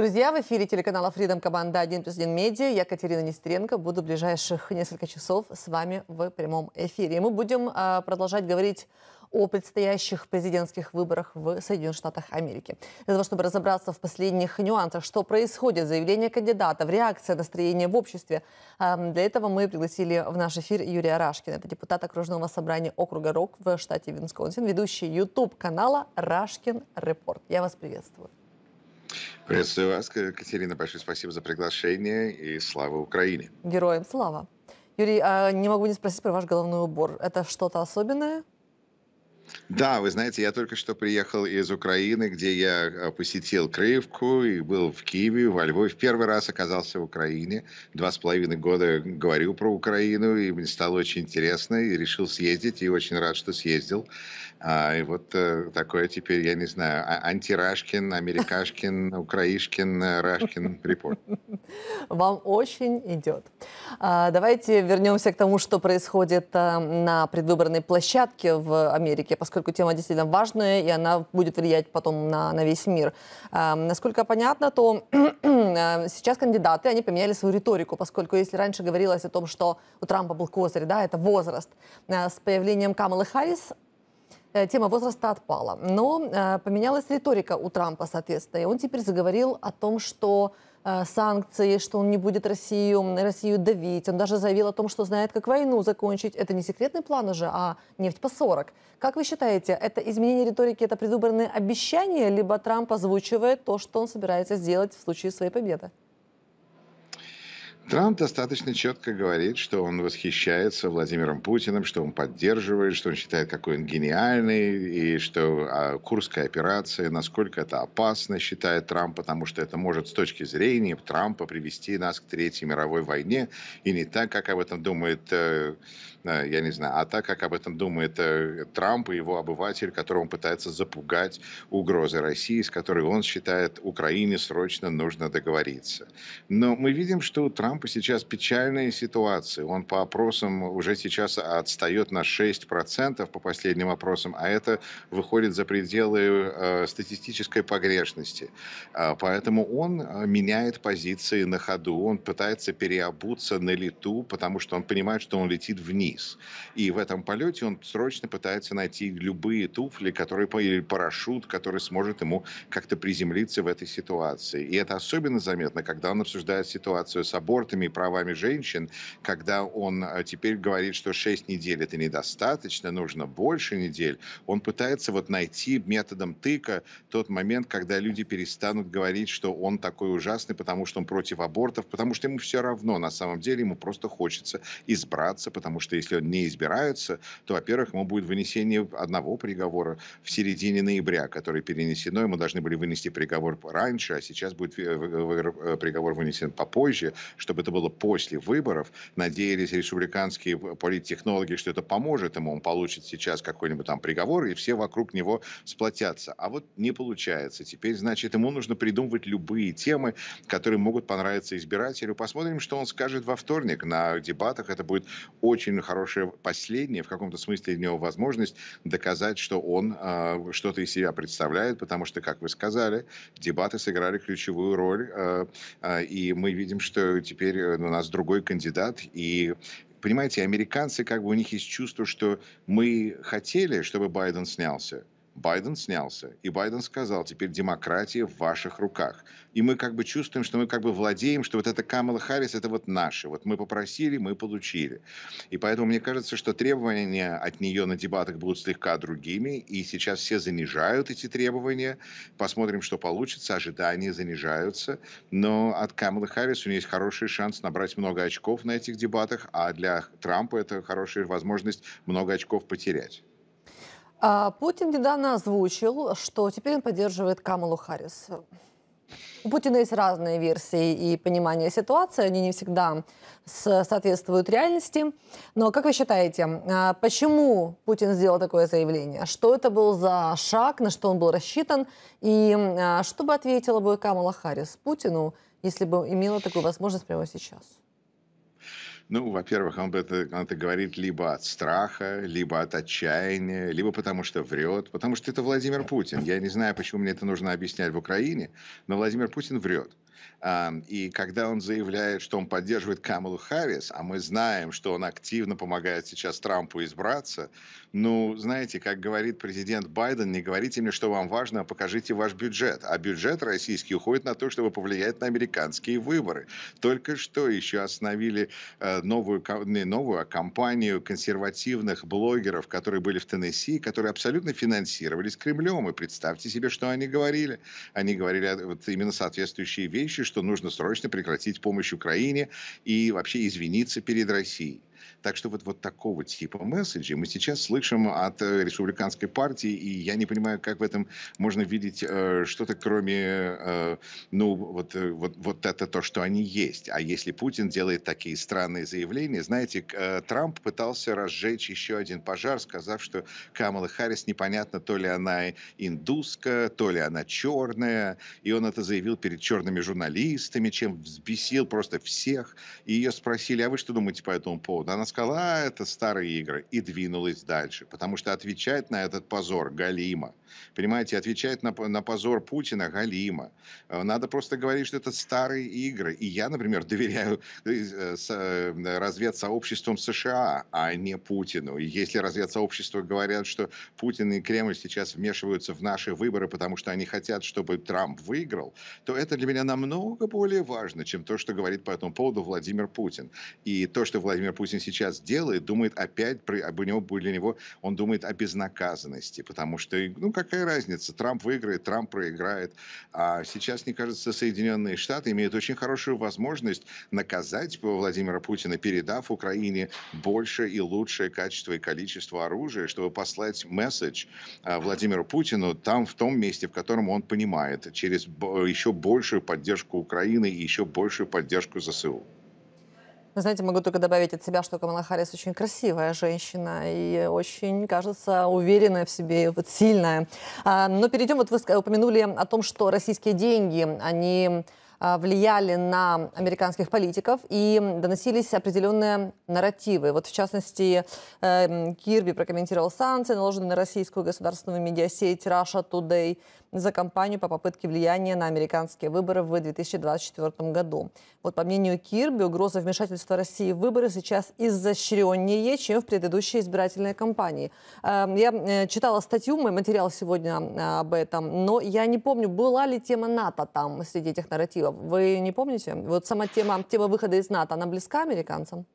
Друзья, в эфире телеканала Freedom команда 1 плюс 1 медиа. Я Катерина Нестеренко. Буду ближайших несколько часов с вами в прямом эфире. И мы будем э, продолжать говорить о предстоящих президентских выборах в Соединенных Штатах Америки. Для того, чтобы разобраться в последних нюансах, что происходит, заявление кандидатов, реакция, настроение в обществе, а, для этого мы пригласили в наш эфир Юрия Рашкина. Это депутат окружного собрания округа Рок в штате Винсконсин, ведущий YouTube-канала «Рашкин Репорт». Я вас приветствую. Приветствую вас, Катерина. Большое спасибо за приглашение и слава Украине. Героям слава. Юрий, а не могу не спросить про ваш головной убор. Это что-то особенное? Да, вы знаете, я только что приехал из Украины, где я э, посетил Крывку и был в Киеве, во Львове. В первый раз оказался в Украине. Два с половиной года говорил про Украину, и мне стало очень интересно, и решил съездить, и очень рад, что съездил. А, и вот э, такое теперь, я не знаю, а, антирашкин, америкашкин, украишкин, э, рашкин репорт. Вам очень идет. А, давайте вернемся к тому, что происходит а, на предвыборной площадке в Америке поскольку тема действительно важная, и она будет влиять потом на, на весь мир. Э, насколько понятно, то э, сейчас кандидаты, они поменяли свою риторику, поскольку если раньше говорилось о том, что у Трампа был козырь, да, это возраст, э, с появлением Камалы Харрис э, тема возраста отпала. Но э, поменялась риторика у Трампа, соответственно, и он теперь заговорил о том, что Э, санкции, что он не будет Россию, Россию давить. Он даже заявил о том, что знает, как войну закончить. Это не секретный план уже, а нефть по 40. Как вы считаете, это изменение риторики, это предвыборные обещания, либо Трамп озвучивает то, что он собирается сделать в случае своей победы? Трамп достаточно четко говорит, что он восхищается Владимиром Путиным, что он поддерживает, что он считает, какой он гениальный, и что а, Курская операция, насколько это опасно, считает Трамп, потому что это может с точки зрения Трампа привести нас к Третьей мировой войне, и не так, как об этом думает э, Э, я не знаю. А так, как об этом думает э, Трамп и его обыватель, которого он пытается запугать угрозы России, с которой он считает, Украине срочно нужно договориться. Но мы видим, что у Трампа сейчас печальная ситуация. Он по опросам уже сейчас отстает на 6% по последним опросам, а это выходит за пределы э, статистической погрешности. Э, поэтому он э, меняет позиции на ходу, он пытается переобуться на лету, потому что он понимает, что он летит вниз вниз. И в этом полете он срочно пытается найти любые туфли, которые, или парашют, который сможет ему как-то приземлиться в этой ситуации. И это особенно заметно, когда он обсуждает ситуацию с абортами и правами женщин, когда он э, теперь говорит, что 6 недель это недостаточно, нужно больше недель. Он пытается вот найти методом тыка тот момент, когда люди перестанут говорить, что он такой ужасный, потому что он против абортов, потому что ему все равно, на самом деле ему просто хочется избраться, потому что если он не избирается, то, во-первых, ему будет вынесение одного приговора в середине ноября, который перенесено. Ему должны были вынести приговор раньше, а сейчас будет э, э, э, приговор вынесен попозже, чтобы это было после выборов. Надеялись республиканские политтехнологи, что это поможет ему. Он получит сейчас какой-нибудь там приговор, и все вокруг него сплотятся. А вот не получается. Теперь, значит, ему нужно придумывать любые темы, которые могут понравиться избирателю. Посмотрим, что он скажет во вторник на дебатах. Это будет очень хорошее последнее, в каком-то смысле у него возможность доказать, что он э, что-то из себя представляет, потому что, как вы сказали, дебаты сыграли ключевую роль, э, э, и мы видим, что теперь э, у нас другой кандидат, и понимаете, американцы, как бы у них есть чувство, что мы хотели, чтобы Байден снялся, Байден снялся, и Байден сказал, теперь демократия в ваших руках. И мы как бы чувствуем, что мы как бы владеем, что вот это Камала Харрис, это вот наше. Вот мы попросили, мы получили. И поэтому мне кажется, что требования от нее на дебатах будут слегка другими, и сейчас все занижают эти требования. Посмотрим, что получится, ожидания занижаются. Но от Камалы Харрис у нее есть хороший шанс набрать много очков на этих дебатах, а для Трампа это хорошая возможность много очков потерять. А, Путин недавно озвучил, что теперь он поддерживает Камалу Харрис. У Путина есть разные версии и понимания ситуации, они не всегда соответствуют реальности. Но как вы считаете, а, почему Путин сделал такое заявление? Что это был за шаг, на что он был рассчитан? И а, что бы ответила бы Камала Харрис Путину, если бы имела такую возможность прямо сейчас? Ну, во-первых, он это, он это говорит либо от страха, либо от отчаяния, либо потому что врет, потому что это Владимир Путин. Я не знаю, почему мне это нужно объяснять в Украине, но Владимир Путин врет. И когда он заявляет, что он поддерживает Камалу Харрис, а мы знаем, что он активно помогает сейчас Трампу избраться, ну, знаете, как говорит президент Байден, не говорите мне, что вам важно, а покажите ваш бюджет. А бюджет российский уходит на то, чтобы повлиять на американские выборы. Только что еще остановили э, новую, не новую, а компанию консервативных блогеров, которые были в Теннесси, которые абсолютно финансировались Кремлем. И представьте себе, что они говорили. Они говорили вот именно соответствующие вещи, вещи, что нужно срочно прекратить помощь Украине и вообще извиниться перед Россией. Так что вот, вот такого типа месседжи мы сейчас слышим от э, республиканской партии, и я не понимаю, как в этом можно видеть э, что-то, кроме, э, ну, вот, э, вот, вот это то, что они есть. А если Путин делает такие странные заявления, знаете, э, Трамп пытался разжечь еще один пожар, сказав, что Камала Харрис непонятно, то ли она индуска, то ли она черная, и он это заявил перед черными журналистами, чем взбесил просто всех. И ее спросили, а вы что думаете по этому поводу? Она Москала – это старые игры, и двинулась дальше. Потому что отвечает на этот позор Галима. Понимаете, отвечает на, на позор Путина Галима. Э, надо просто говорить, что это старые игры. И я, например, доверяю э, э, разведсообществам США, а не Путину. И если разведсообщества говорят, что Путин и Кремль сейчас вмешиваются в наши выборы, потому что они хотят, чтобы Трамп выиграл, то это для меня намного более важно, чем то, что говорит по этому поводу Владимир Путин. И то, что Владимир Путин сейчас сейчас делает, думает опять, при, об него, для него, он думает о безнаказанности, потому что, ну, какая разница, Трамп выиграет, Трамп проиграет. А сейчас, мне кажется, Соединенные Штаты имеют очень хорошую возможность наказать Владимира Путина, передав Украине больше и лучшее качество и количество оружия, чтобы послать месседж а, Владимиру Путину там, в том месте, в котором он понимает, через еще большую поддержку Украины и еще большую поддержку ЗСУ. Вы ну, знаете, могу только добавить от себя, что Камала Харрис очень красивая женщина и очень, кажется, уверенная в себе, и вот сильная. А, но перейдем, вот вы упомянули о том, что российские деньги, они а, влияли на американских политиков и доносились определенные нарративы. Вот в частности, эм, Кирби прокомментировал санкции, наложенные на российскую государственную медиасеть Russia Today за кампанию по попытке влияния на американские выборы в 2024 году. Вот по мнению Кирби, угроза вмешательства России в выборы сейчас изощреннее, чем в предыдущей избирательной кампании. Эм, я э, читала статью, мой материал сегодня э, об этом, но я не помню, была ли тема НАТО там среди этих нарративов. Вы не помните? Вот сама тема, тема выхода из НАТО, она близка американцам?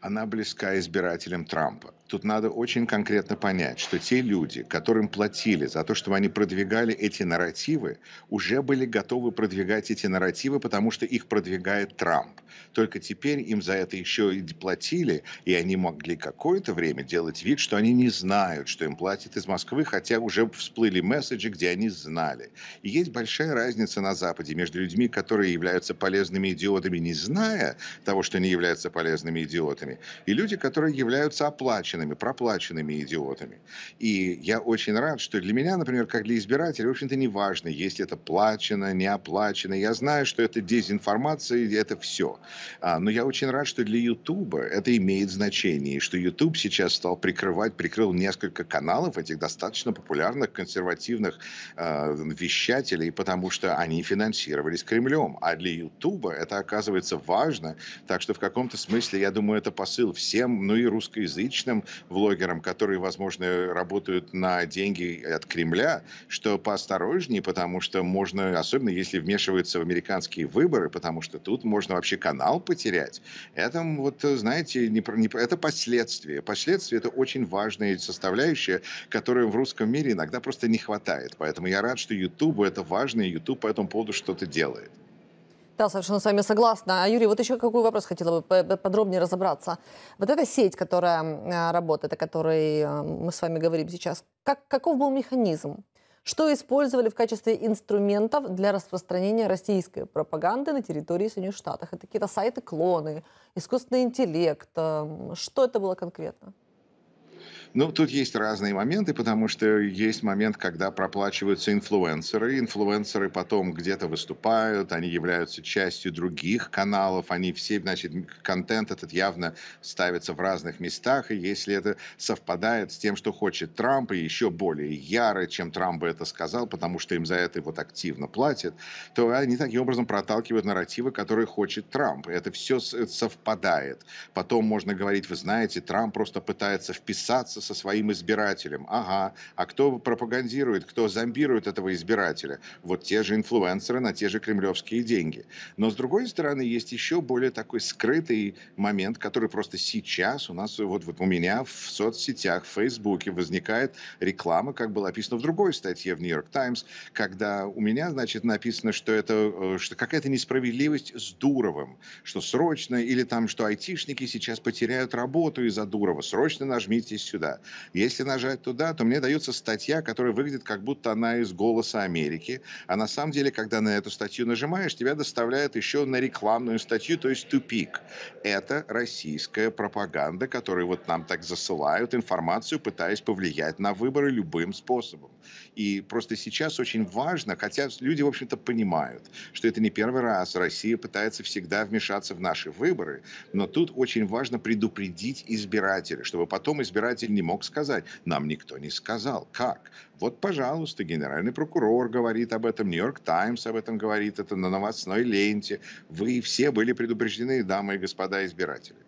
она близка избирателям Трампа. Тут надо очень конкретно понять, что те люди, которым платили за то, чтобы они продвигали эти нарративы, уже были готовы продвигать эти нарративы, потому что их продвигает Трамп. Только теперь им за это еще и платили, и они могли какое-то время делать вид, что они не знают, что им платят из Москвы, хотя уже всплыли месседжи, где они знали. И есть большая разница на Западе между людьми, которые являются полезными идиотами, не зная того, что они являются полезными идиотами, идиотами, и люди, которые являются оплаченными, проплаченными идиотами. И я очень рад, что для меня, например, как для избирателя, в общем-то, не важно, есть это плачено, не оплачено. Я знаю, что это дезинформация, и это все. А, но я очень рад, что для Ютуба это имеет значение, и что Ютуб сейчас стал прикрывать, прикрыл несколько каналов этих достаточно популярных консервативных э, вещателей, потому что они финансировались Кремлем. А для Ютуба это оказывается важно, так что в каком-то смысле, я думаю, это посыл всем, ну и русскоязычным влогерам, которые, возможно, работают на деньги от Кремля, что поосторожнее, потому что можно, особенно если вмешиваются в американские выборы, потому что тут можно вообще канал потерять. Это, вот, знаете, не, не, это последствия. Последствия – это очень важная составляющая, которую в русском мире иногда просто не хватает. Поэтому я рад, что YouTube это важно, и YouTube по этому поводу что-то делает. Да, совершенно с вами согласна. А, Юрий, вот еще какой вопрос хотела бы подробнее разобраться. Вот эта сеть, которая а, работает, о которой а, мы с вами говорим сейчас, как, каков был механизм? Что использовали в качестве инструментов для распространения российской пропаганды на территории Соединенных Штатов? Это какие-то сайты-клоны, искусственный интеллект. А, что это было конкретно? Ну, тут есть разные моменты, потому что есть момент, когда проплачиваются инфлюенсеры. Инфлюенсеры потом где-то выступают, они являются частью других каналов, они все, значит, контент этот явно ставится в разных местах, и если это совпадает с тем, что хочет Трамп, и еще более яро, чем Трамп бы это сказал, потому что им за это вот активно платят, то они таким образом проталкивают нарративы, которые хочет Трамп. Это все совпадает. Потом можно говорить, вы знаете, Трамп просто пытается вписаться общаться со своим избирателем. Ага, а кто пропагандирует, кто зомбирует этого избирателя? Вот те же инфлюенсеры на те же кремлевские деньги. Но с другой стороны, есть еще более такой скрытый момент, который просто сейчас у нас, вот, вот у меня в соцсетях, в Фейсбуке возникает реклама, как было описано в другой статье в Нью-Йорк Таймс, когда у меня, значит, написано, что это э, что какая-то несправедливость с Дуровым, что срочно, или там, что айтишники сейчас потеряют работу из-за Дурова, срочно нажмите сюда туда. Если нажать туда, то мне дается статья, которая выглядит как будто она из «Голоса Америки». А на самом деле, когда на эту статью нажимаешь, тебя доставляют еще на рекламную статью, то есть тупик. Это российская пропаганда, которую вот нам так засылают информацию, пытаясь повлиять на выборы любым способом. И просто сейчас очень важно, хотя люди, в общем-то, понимают, что это не первый раз Россия пытается всегда вмешаться в наши выборы, но тут очень важно предупредить избирателя, чтобы потом избиратель не не мог сказать. Нам никто не сказал. Как? Вот, пожалуйста, генеральный прокурор говорит об этом, Нью-Йорк Таймс об этом говорит, это на новостной ленте. Вы все были предупреждены, дамы и господа избиратели.